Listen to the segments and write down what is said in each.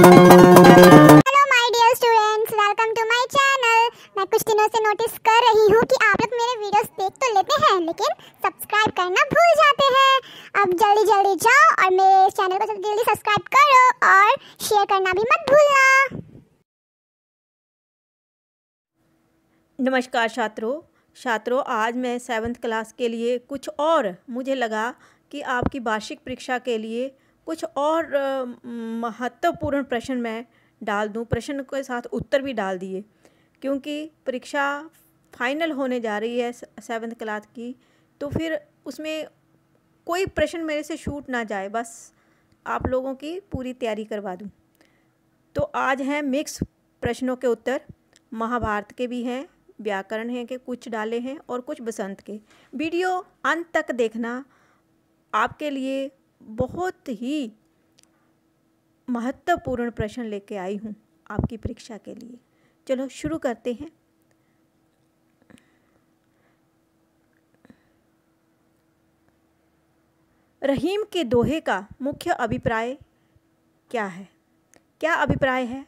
hello my dear students welcome to my channel मैं कुछ दिनों से नोटिस कर रही हूँ कि आप लोग मेरे वीडियोस देख तो लेते हैं लेकिन सब्सक्राइब करना भूल जाते हैं अब जल्दी जल्दी जाओ और मेरे चैनल को जल्दी सब्सक्राइब करो और शेयर करना भी मत भूलना नमस्कार छात्रों छात्रों आज मैं सेवन्थ क्लास के लिए कुछ और मुझे लगा कि आपकी वार्षिक परीक्षा के लिए कुछ और महत्वपूर्ण प्रश्न मैं डाल दूँ प्रश्न के साथ उत्तर भी डाल दिए क्योंकि परीक्षा फाइनल होने जा रही है सेवन्थ क्लास की तो फिर उसमें कोई प्रश्न मेरे से छूट ना जाए बस आप लोगों की पूरी तैयारी करवा दूँ तो आज हैं मिक्स प्रश्नों के उत्तर महाभारत के भी हैं व्याकरण हैं के कुछ डाले हैं और कुछ बसंत के वीडियो अंत तक देखना आपके लिए बहुत ही महत्वपूर्ण प्रश्न लेके आई हूँ आपकी परीक्षा के लिए चलो शुरू करते हैं रहीम के दोहे का मुख्य अभिप्राय क्या है क्या अभिप्राय है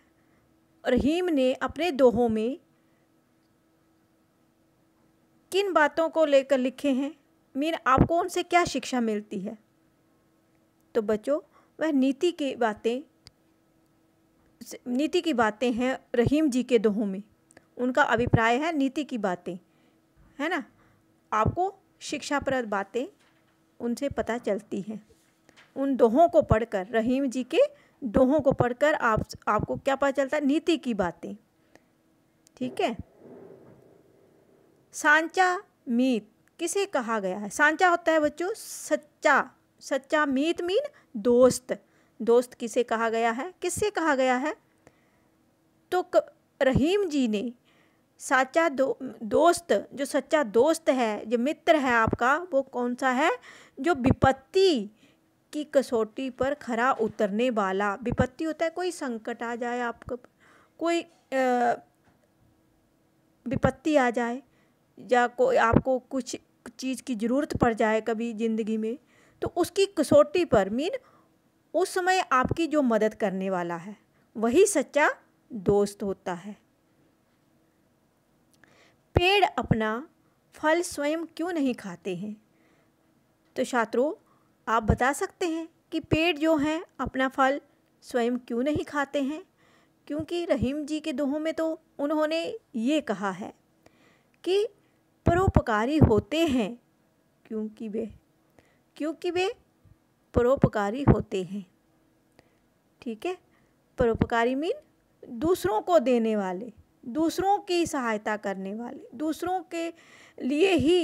रहीम ने अपने दोहों में किन बातों को लेकर लिखे हैं मीन आपको उनसे क्या शिक्षा मिलती है तो बच्चों वह नीति की बातें नीति की बातें हैं रहीम जी के दोहों में उनका अभिप्राय है नीति की बातें है ना आपको शिक्षाप्रद बातें उनसे पता चलती हैं उन दोहों को पढ़कर रहीम जी के दोहों को पढ़कर आप आपको क्या पता चलता है नीति की बातें ठीक है सांचा मीत किसे कहा गया है सांचा होता है बच्चों सच्चा सच्चा मीत मीन दोस्त दोस्त किसे कहा गया है किससे कहा गया है तो क, रहीम जी ने साचा दो, दोस्त जो सच्चा दोस्त है जो मित्र है आपका वो कौन सा है जो विपत्ति की कसौटी पर खरा उतरने वाला विपत्ति होता है कोई संकट आ जाए आपको कोई विपत्ति आ जाए या कोई आपको कुछ चीज़ की ज़रूरत पड़ जाए कभी ज़िंदगी में तो उसकी कसौटी पर मीन उस समय आपकी जो मदद करने वाला है वही सच्चा दोस्त होता है पेड़ अपना फल स्वयं क्यों नहीं खाते हैं तो छात्रों आप बता सकते हैं कि पेड़ जो हैं अपना फल स्वयं क्यों नहीं खाते हैं क्योंकि रहीम जी के दोहों में तो उन्होंने ये कहा है कि परोपकारी होते हैं क्योंकि वे क्योंकि वे परोपकारी होते हैं ठीक है परोपकारी मीन दूसरों को देने वाले दूसरों की सहायता करने वाले दूसरों के लिए ही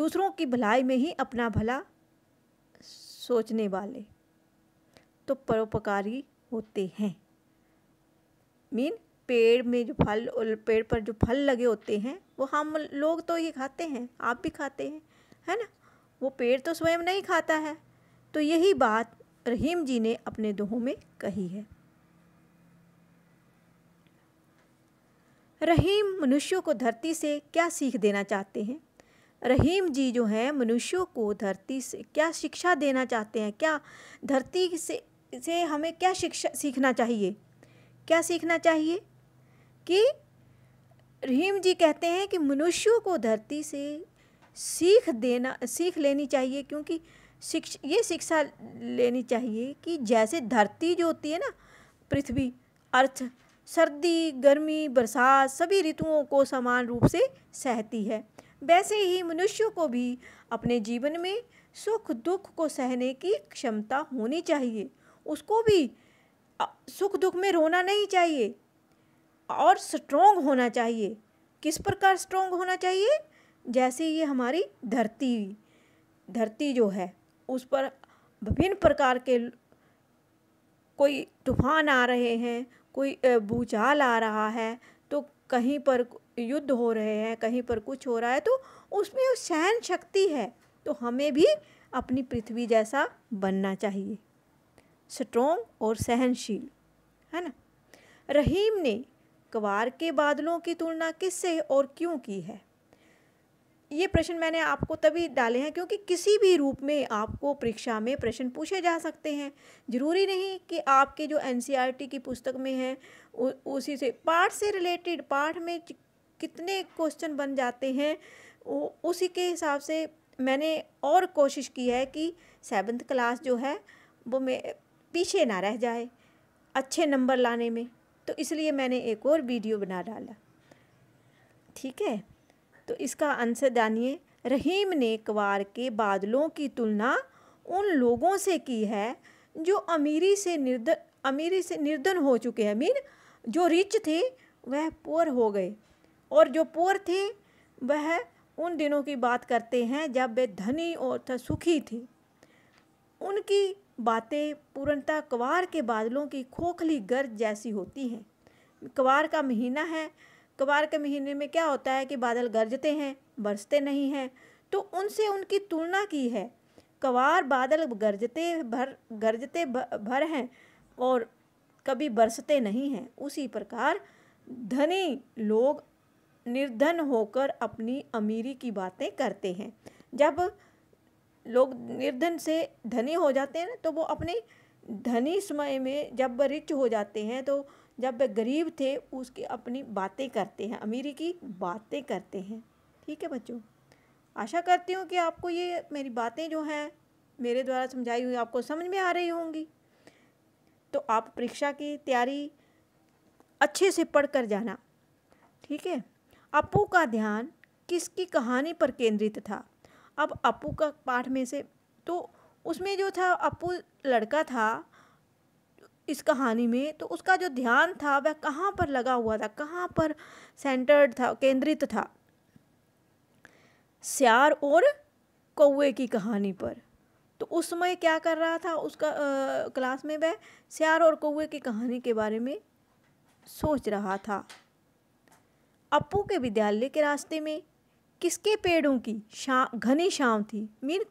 दूसरों की भलाई में ही अपना भला सोचने वाले तो परोपकारी होते हैं मीन पेड़ में जो फल पेड़ पर जो फल लगे होते हैं वो हम लोग तो ये खाते हैं आप भी खाते हैं है ना वो पेड़ तो स्वयं नहीं खाता है तो यही बात रहीम जी ने अपने दोहों में कही है रहीम मनुष्यों को धरती से क्या सीख देना चाहते हैं रहीम जी जो हैं मनुष्यों को धरती से क्या शिक्षा देना चाहते हैं क्या धरती से से हमें क्या शिक्षा सीखना चाहिए क्या सीखना चाहिए कि रहीम जी कहते हैं कि मनुष्यों को धरती से सीख देना सीख लेनी चाहिए क्योंकि शिक्ष ये शिक्षा लेनी चाहिए कि जैसे धरती जो होती है ना पृथ्वी अर्थ सर्दी गर्मी बरसात सभी ऋतुओं को समान रूप से सहती है वैसे ही मनुष्य को भी अपने जीवन में सुख दुख को सहने की क्षमता होनी चाहिए उसको भी सुख दुख में रोना नहीं चाहिए और स्ट्रोंग होना चाहिए किस प्रकार स्ट्रोंग होना चाहिए जैसे ये हमारी धरती धरती जो है उस पर विभिन्न प्रकार के कोई तूफान आ रहे हैं कोई भूचाल आ रहा है तो कहीं पर युद्ध हो रहे हैं कहीं पर कुछ हो रहा है तो उसमें उस सहन शक्ति है तो हमें भी अपनी पृथ्वी जैसा बनना चाहिए स्ट्रोंग और सहनशील है ना रहीम ने कवार के बादलों की तुलना किससे और क्यों की है ये प्रश्न मैंने आपको तभी डाले हैं क्योंकि किसी भी रूप में आपको परीक्षा में प्रश्न पूछे जा सकते हैं ज़रूरी नहीं कि आपके जो एन e की पुस्तक में है उ, उसी से पाठ से रिलेटेड पाठ में कितने क्वेश्चन बन जाते हैं उ, उसी के हिसाब से मैंने और कोशिश की है कि सेवन्थ क्लास जो है वो मैं पीछे ना रह जाए अच्छे नंबर लाने में तो इसलिए मैंने एक और वीडियो बना डाला ठीक है तो इसका आंसर जानिए रहीम ने कवार के बादलों की तुलना उन लोगों से की है जो अमीरी से निर्धन अमीरी से निर्धन हो चुके हैं मीन जो रिच थे वह पुअर हो गए और जो पुअर थे वह उन दिनों की बात करते हैं जब वे धनी और था सुखी थे उनकी बातें पूर्णतः कवार के बादलों की खोखली गर्ज जैसी होती हैं कवार का महीना है कबार के महीने में क्या होता है कि बादल गरजते हैं बरसते नहीं हैं तो उनसे उनकी तुलना की है कवार बादल गरजते भर गरजते भर हैं और कभी बरसते नहीं हैं उसी प्रकार धनी लोग निर्धन होकर अपनी अमीरी की बातें करते हैं जब लोग निर्धन से धनी हो जाते हैं तो वो अपने धनी समय में जब रिच हो जाते हैं तो जब वे गरीब थे उसकी अपनी बातें करते हैं अमीरी की बातें करते हैं ठीक है बच्चों आशा करती हूँ कि आपको ये मेरी बातें जो हैं मेरे द्वारा समझाई हुई आपको समझ में आ रही होंगी तो आप परीक्षा की तैयारी अच्छे से पढ़ कर जाना ठीक है अपू का ध्यान किसकी कहानी पर केंद्रित था अब अपू का पाठ में से तो उसमें जो था अपू लड़का था इस कहानी में तो उसका जो ध्यान था वह कहाँ पर लगा हुआ था कहाँ पर सेंटर्ड था केंद्रित था सियार और कौए की कहानी पर तो उस समय क्या कर रहा था उसका आ, क्लास में वह सियार और कौए की कहानी के बारे में सोच रहा था अपू के विद्यालय के रास्ते में किसके पेड़ों की शाम घनी शाम थी मीन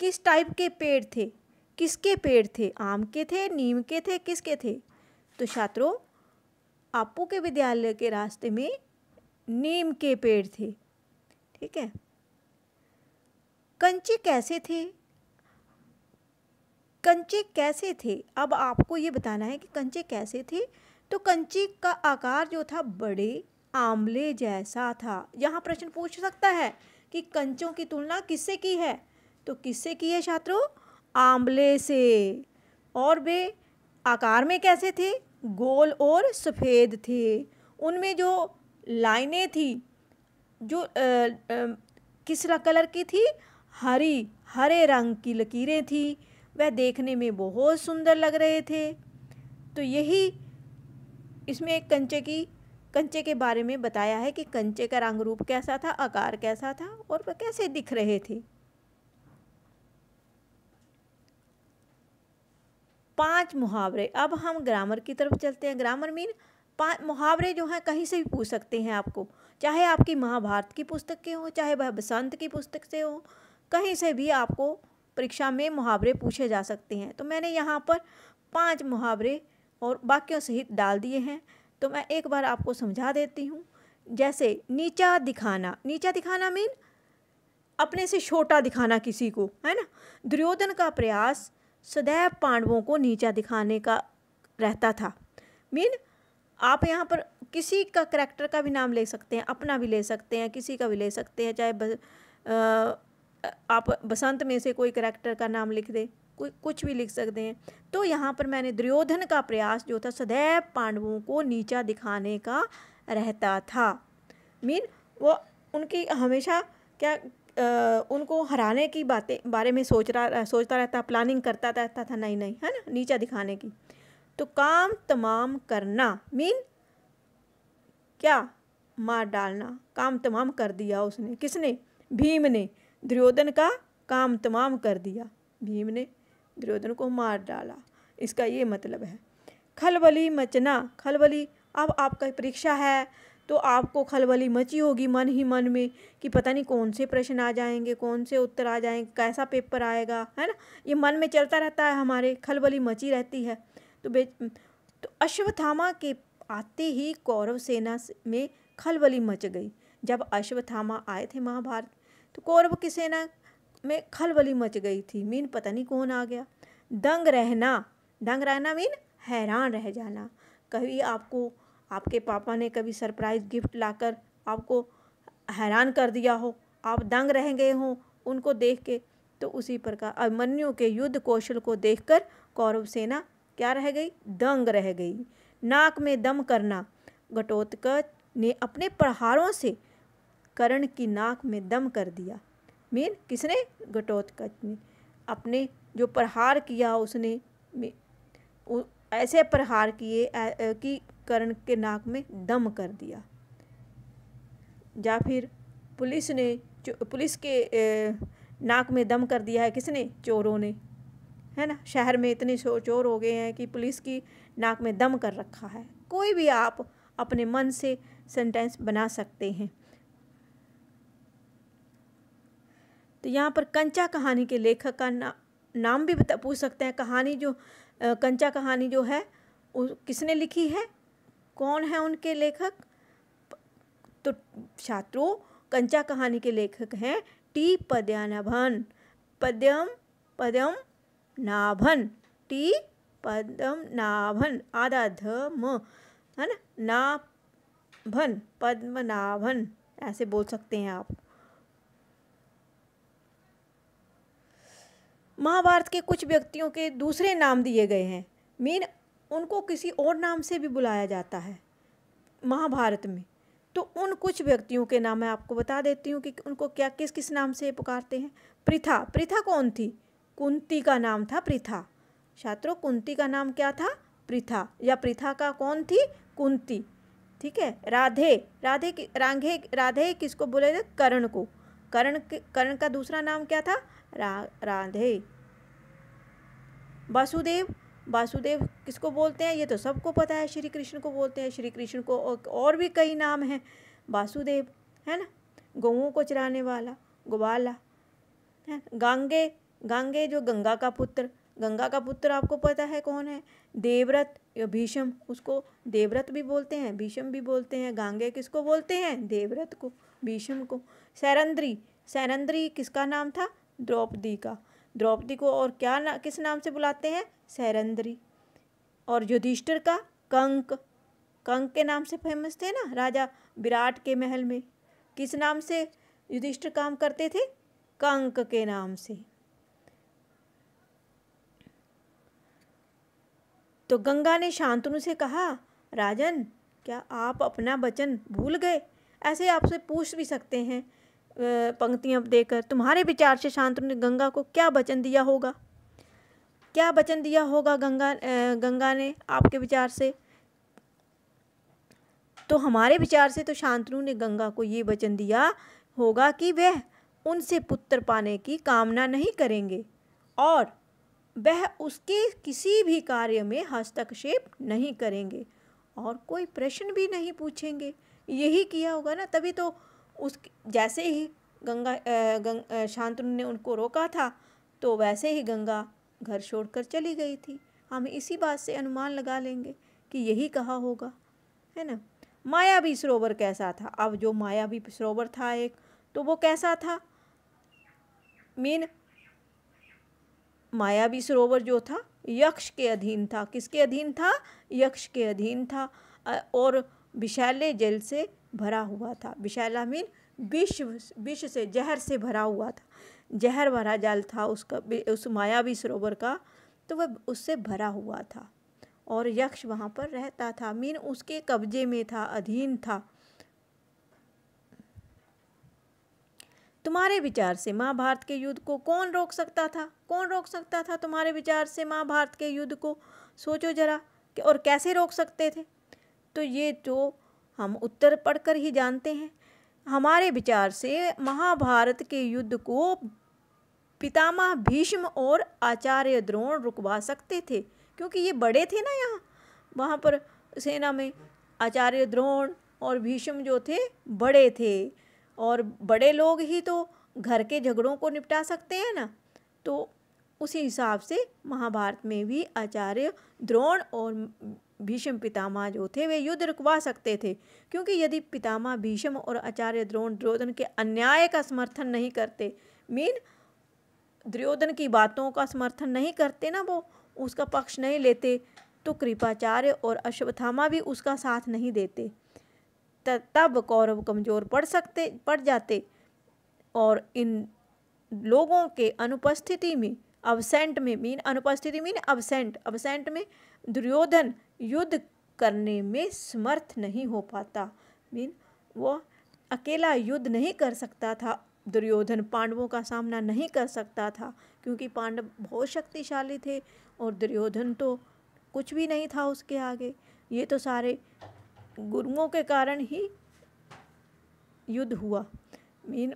किस टाइप के पेड़ थे किसके पेड़ थे आम के थे नीम के थे किसके थे तो छात्रों आपू के विद्यालय के रास्ते में नीम के पेड़ थे ठीक है कंचे कैसे थे कंचे कैसे थे अब आपको ये बताना है कि कंचे कैसे थे तो कंचे का आकार जो था बड़े आमले जैसा था यहाँ प्रश्न पूछ सकता है कि कंचों की तुलना किससे की है तो किससे की है छात्रों आंवले से और वे आकार में कैसे थे गोल और सफ़ेद थे उनमें जो लाइनें थी जो आ, आ, किस कलर की थी हरी हरे रंग की लकीरें थी वह देखने में बहुत सुंदर लग रहे थे तो यही इसमें एक कंचे की कंचे के बारे में बताया है कि कंचे का रंग रूप कैसा था आकार कैसा था और वह कैसे दिख रहे थे पांच मुहावरे अब हम ग्रामर की तरफ चलते हैं ग्रामर मीन पाँच मुहावरे जो हैं कहीं से भी पूछ सकते हैं आपको चाहे आपकी महाभारत की पुस्तक के हों चाहे वह बसंत की पुस्तक से हो कहीं से भी आपको परीक्षा में मुहावरे पूछे जा सकते हैं तो मैंने यहाँ पर पांच मुहावरे और वाक्यों सहित डाल दिए हैं तो मैं एक बार आपको समझा देती हूँ जैसे नीचा दिखाना नीचा दिखाना मीन अपने से छोटा दिखाना किसी को है ना दुर्योधन का प्रयास सदैव पांडवों को नीचा दिखाने का रहता था मीन आप यहाँ पर किसी का करैक्टर का भी नाम ले सकते हैं अपना भी ले सकते हैं किसी का भी ले सकते हैं चाहे बस, आ, आप बसंत में से कोई करैक्टर का नाम लिख दे कोई कुछ भी लिख सकते हैं तो यहाँ पर मैंने दुर्योधन का प्रयास जो था सदैव पांडवों को नीचा दिखाने का रहता था मीन वो उनकी हमेशा क्या उनको हराने की बातें बारे में सोच रहा सोचता रहता प्लानिंग करता रहता था नहीं नहीं है ना नीचा दिखाने की तो काम तमाम करना मीन क्या मार डालना काम तमाम कर दिया उसने किसने भीम ने दुर्योधन का काम तमाम कर दिया भीम ने दुर्योधन को मार डाला इसका ये मतलब है खलबली मचना खलबली अब आपका परीक्षा है तो आपको खलबली मची होगी मन ही मन में कि पता नहीं कौन से प्रश्न आ जाएंगे कौन से उत्तर आ जाएंगे कैसा पेपर आएगा है ना ये मन में चलता रहता है हमारे खलबली मची रहती है तो बे तो अश्वत्थामा के आते ही कौरव सेना में खलबली मच गई जब अश्वत्थामा आए थे महाभारत तो कौरव की सेना में खलबली मच गई थी मीन पता नहीं कौन आ गया दंग रहना दंग रहना मीन हैरान रह जाना कभी आपको आपके पापा ने कभी सरप्राइज़ गिफ्ट लाकर आपको हैरान कर दिया हो आप दंग रह गए हों उनको देख के तो उसी प्रकार अभिमन्यु के युद्ध कौशल को देखकर कौरव सेना क्या रह गई दंग रह गई नाक में दम करना घटोत्क ने अपने प्रहारों से कर्ण की नाक में दम कर दिया मीन किसने घटोत्क ने अपने जो प्रहार किया उसने ऐसे प्रहार किए कि कर्ण के नाक में दम कर दिया या फिर पुलिस ने पुलिस के नाक में दम कर दिया है किसने चोरों ने है ना शहर में इतने चोर हो गए हैं कि पुलिस की नाक में दम कर रखा है कोई भी आप अपने मन से सेंटेंस बना सकते हैं तो यहाँ पर कंचा कहानी के लेखक का ना, नाम भी पूछ सकते हैं कहानी जो कंचा कहानी जो है किसने लिखी है कौन है उनके लेखक तो छात्रों कंचा कहानी के लेखक हैं टी पद्यानाभन पद्यम पद्यम नाभन टी पदम नाभन आधा ध म है ना नाभन पद्मनाभन ऐसे बोल सकते हैं आप महाभारत के कुछ व्यक्तियों के दूसरे नाम दिए गए हैं मीन उनको किसी और नाम से भी बुलाया जाता है महाभारत में तो उन कुछ व्यक्तियों के नाम मैं आपको बता देती हूँ कि उनको क्या किस किस नाम से पुकारते हैं प्रिथा प्रिथा कौन थी कुंती का नाम था प्रिथा छात्रों कुंती का नाम क्या था प्रिथा या प्रिथा का कौन थी कुंती ठीक है राधे राधे की रांघे राधे किसको बोले थे करण को करण करण का दूसरा नाम क्या था रा, राधे वासुदेव वासुदेव किसको बोलते हैं ये तो सबको पता है श्री कृष्ण को बोलते हैं श्री कृष्ण को और भी कई नाम हैं वासुदेव है ना गऊँ को चराने वाला गोवाला है गांगे गांगे जो गंगा का पुत्र गंगा का पुत्र आपको पता है कौन है देवरत या भीषम उसको देवरत भी बोलते हैं भीषम भी बोलते हैं गांगे किसको बोलते हैं देवरत को भीषम को सैरंद्री सैरंद्री किसका नाम था द्रौपदी का द्रौपदी को और क्या ना किस नाम से बुलाते हैं सैरंद्री और युधिष्ठिर का कंक कंक के नाम से फेमस थे ना राजा विराट के महल में किस नाम से युधिष्ठिर काम करते थे कंक के नाम से तो गंगा ने शांतनु से कहा राजन क्या आप अपना वचन भूल गए ऐसे आपसे पूछ भी सकते हैं पंक्तियां देकर तुम्हारे विचार से शांतनु ने गंगा को क्या वचन दिया होगा क्या वचन दिया होगा गंगा गंगा ने आपके विचार से तो हमारे विचार से तो शांतनु ने गंगा को ये वचन दिया होगा कि वह उनसे पुत्र पाने की कामना नहीं करेंगे और वह उसके किसी भी कार्य में हस्तक्षेप नहीं करेंगे और कोई प्रश्न भी नहीं पूछेंगे यही किया होगा ना तभी तो उस जैसे ही गंगा गंग शांतनु ने उनको रोका था तो वैसे ही गंगा घर छोड़कर चली गई थी हम इसी बात से अनुमान लगा लेंगे कि यही कहा होगा है ना मायावी सरोवर कैसा था अब जो मायावी सरोवर था एक तो वो कैसा था मीन मायावी सरोवर जो था यक्ष के अधीन था किसके अधीन था यक्ष के अधीन था और विशैले जल से भरा हुआ था विशैला मीन विश्व विश्व से जहर से भरा हुआ था जहर भरा जल था उसका उस मायावी सरोवर का तो वह उससे भरा हुआ था और यक्ष वहाँ पर रहता था मीन उसके कब्जे में था अधीन था तुम्हारे विचार से महाभारत के युद्ध को कौन रोक सकता था कौन रोक सकता था तुम्हारे विचार से महाभारत के युद्ध को सोचो जरा और कैसे रोक सकते थे तो ये तो हम उत्तर पढ़कर ही जानते हैं हमारे विचार से महाभारत के युद्ध को पितामह भीष्म और आचार्य द्रोण रुकवा सकते थे क्योंकि ये बड़े थे ना यहाँ वहाँ पर सेना में आचार्य द्रोण और भीष्म जो थे बड़े थे और बड़े लोग ही तो घर के झगड़ों को निपटा सकते हैं ना तो उसी हिसाब से महाभारत में भी आचार्य द्रोण और भीष्म पितामह जो थे वे युद्ध रुकवा सकते थे क्योंकि यदि पितामह भीष्म और आचार्य द्रोण द्रोधन के अन्याय का समर्थन नहीं करते मीन द्र्योधन की बातों का समर्थन नहीं करते ना वो उसका पक्ष नहीं लेते तो कृपाचार्य और अश्वत्थामा भी उसका साथ नहीं देते तब कौरव कमज़ोर पड़ सकते पड़ जाते और इन लोगों के अनुपस्थिति में अवसेंट में मीन अनुपस्थिति मीन अवसेंट अवसेंट में दुर्योधन युद्ध करने में समर्थ नहीं हो पाता मीन वो अकेला युद्ध नहीं कर सकता था दुर्योधन पांडवों का सामना नहीं कर सकता था क्योंकि पांडव बहुत शक्तिशाली थे और दुर्योधन तो कुछ भी नहीं था उसके आगे ये तो सारे गुरुओं के कारण ही युद्ध हुआ मीन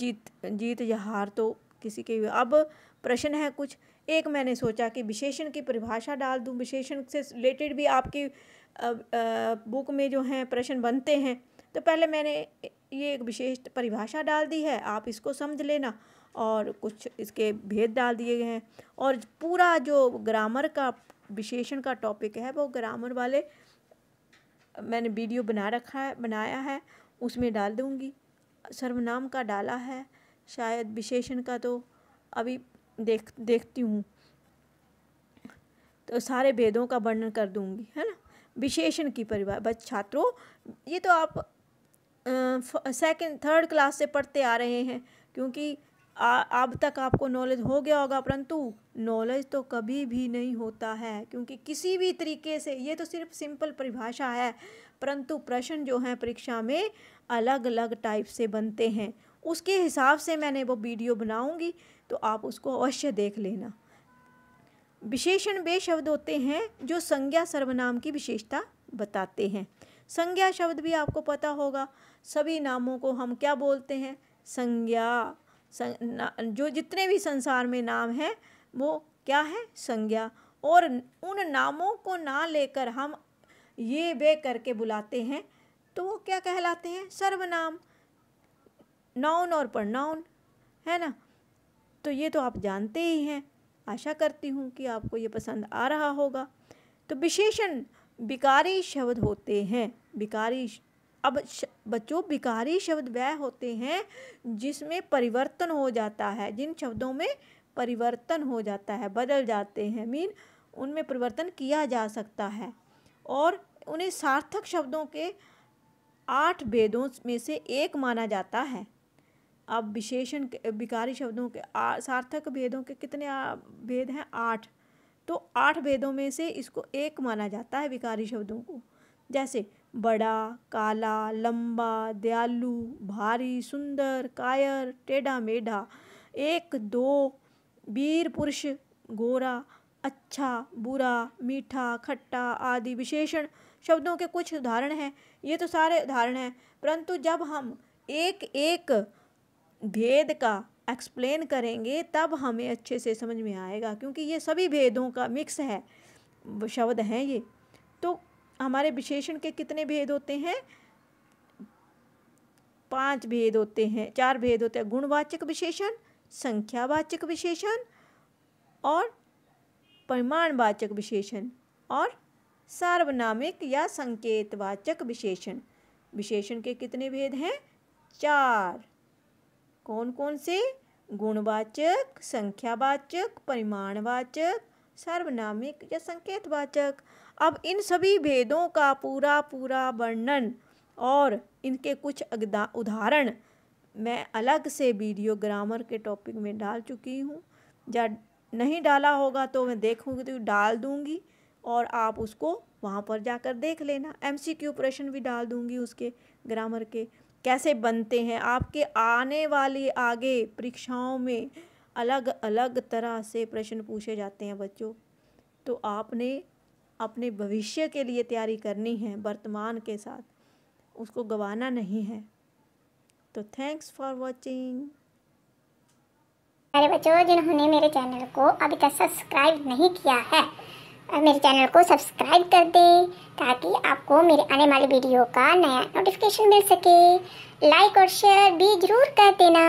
जीत जीत या हार तो किसी के अब प्रश्न है कुछ एक मैंने सोचा कि विशेषण की परिभाषा डाल दूँ विशेषण से रिलेटेड भी आपकी बुक में जो हैं प्रश्न बनते हैं तो पहले मैंने ये एक विशेष परिभाषा डाल दी है आप इसको समझ लेना और कुछ इसके भेद डाल दिए गए हैं और पूरा जो ग्रामर का विशेषण का टॉपिक है वो ग्रामर वाले मैंने वीडियो बना रखा है बनाया है उसमें डाल दूँगी सर्वनाम का डाला है शायद विशेषण का तो अभी देख देखती हूँ तो सारे भेदों का वर्णन कर दूंगी है ना विशेषण की परिभाषा बस छात्रों ये तो आप सेकंड थर्ड क्लास से पढ़ते आ रहे हैं क्योंकि अब तक आपको नॉलेज हो गया होगा परंतु नॉलेज तो कभी भी नहीं होता है क्योंकि किसी भी तरीके से ये तो सिर्फ सिंपल परिभाषा है परंतु प्रश्न जो हैं परीक्षा में अलग अलग टाइप से बनते हैं उसके हिसाब से मैंने वो वीडियो बनाऊंगी तो आप उसको अवश्य देख लेना विशेषण वे शब्द होते हैं जो संज्ञा सर्वनाम की विशेषता बताते हैं संज्ञा शब्द भी आपको पता होगा सभी नामों को हम क्या बोलते हैं संज्ञा सं, जो जितने भी संसार में नाम हैं वो क्या है संज्ञा और उन नामों को ना लेकर हम ये वे करके बुलाते हैं तो वो क्या कहलाते हैं सर्वनाम नाउन और प्रनाउन है ना तो ये तो आप जानते ही हैं आशा करती हूँ कि आपको ये पसंद आ रहा होगा तो विशेषण विकारी शब्द होते हैं विकारी अब बच्चों विकारी शब्द वह होते हैं जिसमें परिवर्तन हो जाता है जिन शब्दों में परिवर्तन हो जाता है बदल जाते हैं मीन उनमें परिवर्तन किया जा सकता है और उन्हें सार्थक शब्दों के आठ भेदों में से एक माना जाता है अब विशेषण विकारी शब्दों के सार्थक भेदों के कितने भेद हैं आठ तो आठ भेदों में से इसको एक माना जाता है विकारी शब्दों को जैसे बड़ा काला लंबा दयालु भारी सुंदर कायर टेढ़ा मेढ़ा एक दो वीर पुरुष गोरा अच्छा बुरा मीठा खट्टा आदि विशेषण शब्दों के कुछ उदाहरण हैं ये तो सारे उदाहरण हैं परंतु जब हम एक एक भेद का एक्सप्लेन करेंगे तब हमें अच्छे से समझ में आएगा क्योंकि ये सभी भेदों का मिक्स है शब्द हैं ये तो हमारे विशेषण के कितने भेद होते हैं पांच भेद होते हैं चार भेद होते हैं गुणवाचक विशेषण संख्यावाचक विशेषण और परिमाणवाचक विशेषण और सार्वनामिक या संकेतवाचक विशेषण विशेषण के कितने भेद हैं चार कौन कौन से गुणवाचक संख्यावाचक परिमाणवाचक सार्वनामिक या संकेतवाचक अब इन सभी भेदों का पूरा पूरा वर्णन और इनके कुछ उदाहरण मैं अलग से वीडियो ग्रामर के टॉपिक में डाल चुकी हूँ या नहीं डाला होगा तो मैं देखूँगी तो डाल दूँगी और आप उसको वहाँ पर जाकर देख लेना एमसीक्यू प्रश्न भी डाल दूँगी उसके ग्रामर के कैसे बनते हैं आपके आने वाले आगे परीक्षाओं में अलग अलग तरह से प्रश्न पूछे जाते हैं बच्चों तो आपने अपने भविष्य के लिए तैयारी करनी है वर्तमान के साथ उसको गवाना नहीं है तो थैंक्स फॉर वॉचिंग अरे बच्चों जिन्होंने मेरे चैनल को अभी तक सब्सक्राइब नहीं किया है मेरे चैनल को सब्सक्राइब कर दें ताकि आपको मेरे आने वाले वीडियो का नया नोटिफिकेशन मिल सके लाइक और शेयर भी ज़रूर कर देना